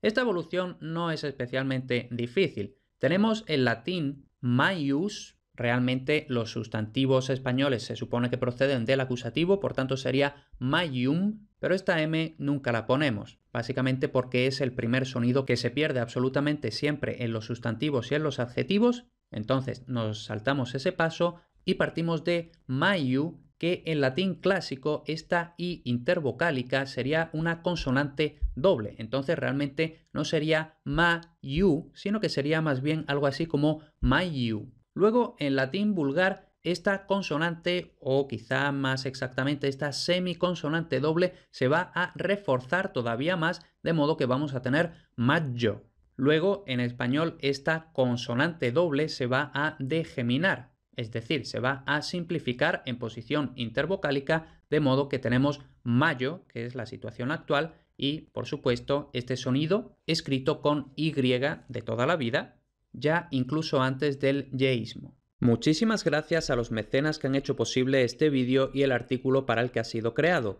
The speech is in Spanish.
Esta evolución no es especialmente difícil. Tenemos en latín maius, realmente los sustantivos españoles se supone que proceden del acusativo, por tanto sería maium, pero esta m nunca la ponemos, básicamente porque es el primer sonido que se pierde absolutamente siempre en los sustantivos y en los adjetivos, entonces nos saltamos ese paso y partimos de maiu, que en latín clásico esta I intervocálica sería una consonante doble. Entonces realmente no sería ma you, sino que sería más bien algo así como my you. Luego en latín vulgar esta consonante o quizá más exactamente esta semiconsonante doble se va a reforzar todavía más de modo que vamos a tener MA-YO. Luego en español esta consonante doble se va a degeminar es decir, se va a simplificar en posición intervocálica, de modo que tenemos mayo, que es la situación actual, y por supuesto este sonido escrito con Y de toda la vida, ya incluso antes del yeísmo. Muchísimas gracias a los mecenas que han hecho posible este vídeo y el artículo para el que ha sido creado.